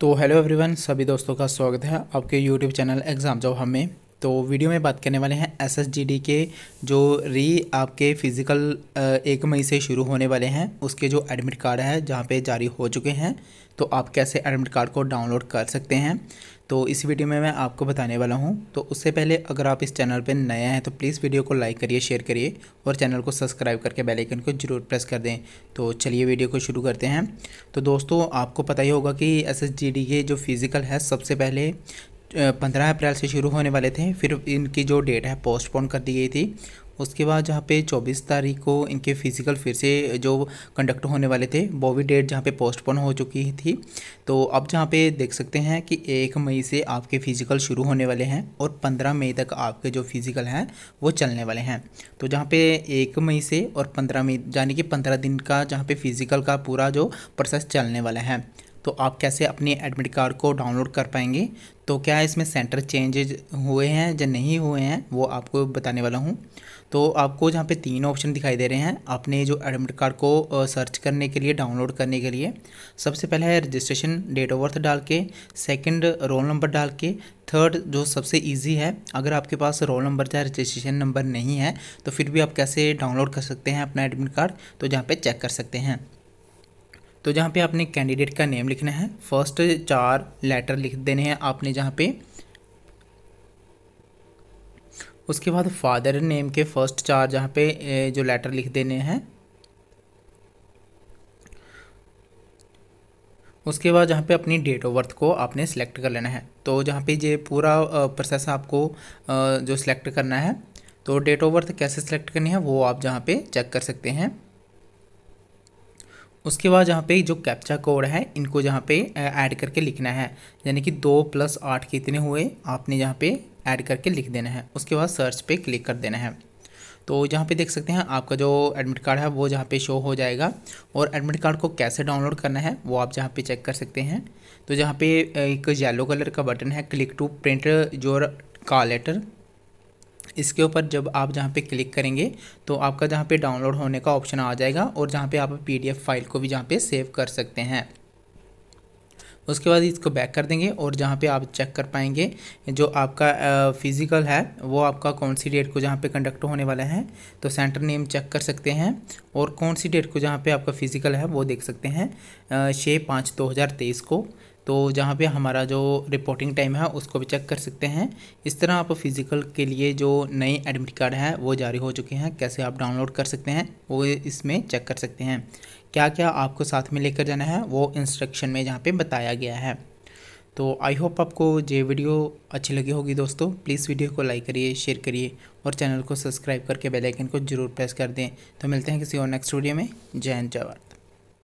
तो hello everyone सभी दोस्तों का स्वागत है आपके यूट्यूब चैनल एग्ज़ाम जॉब हमें तो वीडियो में बात करने वाले हैं एस के जो री आपके फ़िज़िकल एक मई से शुरू होने वाले हैं उसके जो एडमिट कार्ड है जहाँ पे जारी हो चुके हैं तो आप कैसे एडमिट कार्ड को डाउनलोड कर सकते हैं तो इस वीडियो में मैं आपको बताने वाला हूँ तो उससे पहले अगर आप इस चैनल पर नए हैं तो प्लीज़ वीडियो को लाइक करिए शेयर करिए और चैनल को सब्सक्राइब करके बेल आइकन को जरूर प्रेस कर दें तो चलिए वीडियो को शुरू करते हैं तो दोस्तों आपको पता ही होगा कि एस के जो फ़िज़िकल है सबसे पहले पंद्रह अप्रैल से शुरू होने वाले थे फिर इनकी जो डेट है पोस्टपोन कर दी गई थी उसके बाद जहाँ पे 24 तारीख को इनके फिजिकल फिर से जो कंडक्ट होने वाले थे वो भी डेट जहाँ पे पोस्टपोन हो चुकी थी तो अब जहाँ पे देख सकते हैं कि एक मई से आपके फिजिकल शुरू होने वाले हैं और 15 मई तक आपके जो फिजिकल हैं वो चलने वाले हैं तो जहाँ पे एक मई से और पंद्रह मई यानी कि पंद्रह दिन का जहाँ पे फिजिकल का पूरा जो प्रोसेस चलने वाला है तो आप कैसे अपने एडमिट कार्ड को डाउनलोड कर पाएंगे तो क्या इसमें सेंटर चेंजेज हुए हैं या नहीं हुए हैं वो आपको बताने वाला हूँ तो आपको जहाँ पे तीन ऑप्शन दिखाई दे रहे हैं आपने जो एडमिट कार्ड को सर्च करने के लिए डाउनलोड करने के लिए सबसे पहले है रजिस्ट्रेशन डेट ऑफ बर्थ डाल के सेकेंड रोल नंबर डाल के थर्ड जो सबसे इजी है अगर आपके पास रोल नंबर या रजिस्ट्रेशन नंबर नहीं है तो फिर भी आप कैसे डाउनलोड कर सकते हैं अपना एडमिट कार्ड तो जहाँ पर चेक कर सकते हैं तो जहाँ पे आपने कैंडिडेट का नेम लिखना है फर्स्ट चार लेटर लिख देने हैं आपने जहाँ पे उसके बाद फादर नेम के फर्स्ट चार जहाँ पे जो लेटर लिख देने हैं उसके बाद जहाँ पे अपनी डेट ऑफ बर्थ को आपने सेलेक्ट कर लेना है तो जहाँ पे ये पूरा प्रोसेस आपको जो सिलेक्ट करना है तो डेट ऑफ बर्थ कैसे सिलेक्ट करनी है वो आप जहाँ पे चेक कर सकते हैं उसके बाद जहाँ पे जो कैप्चा कोड है इनको जहाँ पे ऐड करके लिखना है यानी कि दो प्लस आठ कितने हुए आपने यहाँ पे ऐड करके लिख देना है उसके बाद सर्च पे क्लिक कर देना है तो यहाँ पे देख सकते हैं आपका जो एडमिट कार्ड है वो जहाँ पे शो हो जाएगा और एडमिट कार्ड को कैसे डाउनलोड करना है वो आप जहाँ पे चेक कर सकते हैं तो जहाँ पे एक येलो कलर का बटन है क्लिक टू प्रिंट जोर का लेटर इसके ऊपर जब आप जहाँ पे क्लिक करेंगे तो आपका जहाँ पे डाउनलोड होने का ऑप्शन आ जाएगा और जहाँ पे आप पीडीएफ फाइल को भी जहाँ पे सेव कर सकते हैं उसके बाद इसको बैक कर देंगे और जहाँ पे आप चेक कर पाएंगे जो आपका फिज़िकल है वो आपका कौन सी डेट को जहाँ पे कंडक्ट होने वाला है तो सेंटर नेम चेक कर सकते हैं और कौन सी डेट को जहाँ पे आपका फिज़िकल है वो देख सकते हैं छः पाँच दो हज़ार तेईस को तो जहाँ पे हमारा जो रिपोर्टिंग टाइम है उसको भी चेक कर सकते हैं इस तरह आप फिज़िकल के लिए जो नए एडमिट कार्ड हैं वो जारी हो चुके हैं कैसे आप डाउनलोड कर सकते हैं वो इसमें चेक कर सकते हैं क्या क्या आपको साथ में लेकर जाना है वो इंस्ट्रक्शन में जहाँ पे बताया गया है तो आई होप आपको ये वीडियो अच्छी लगी होगी दोस्तों प्लीज़ वीडियो को लाइक करिए शेयर करिए और चैनल को सब्सक्राइब करके बेल आइकन को जरूर प्रेस कर दें तो मिलते हैं किसी और नेक्स्ट वीडियो में जय हिंद जय भारत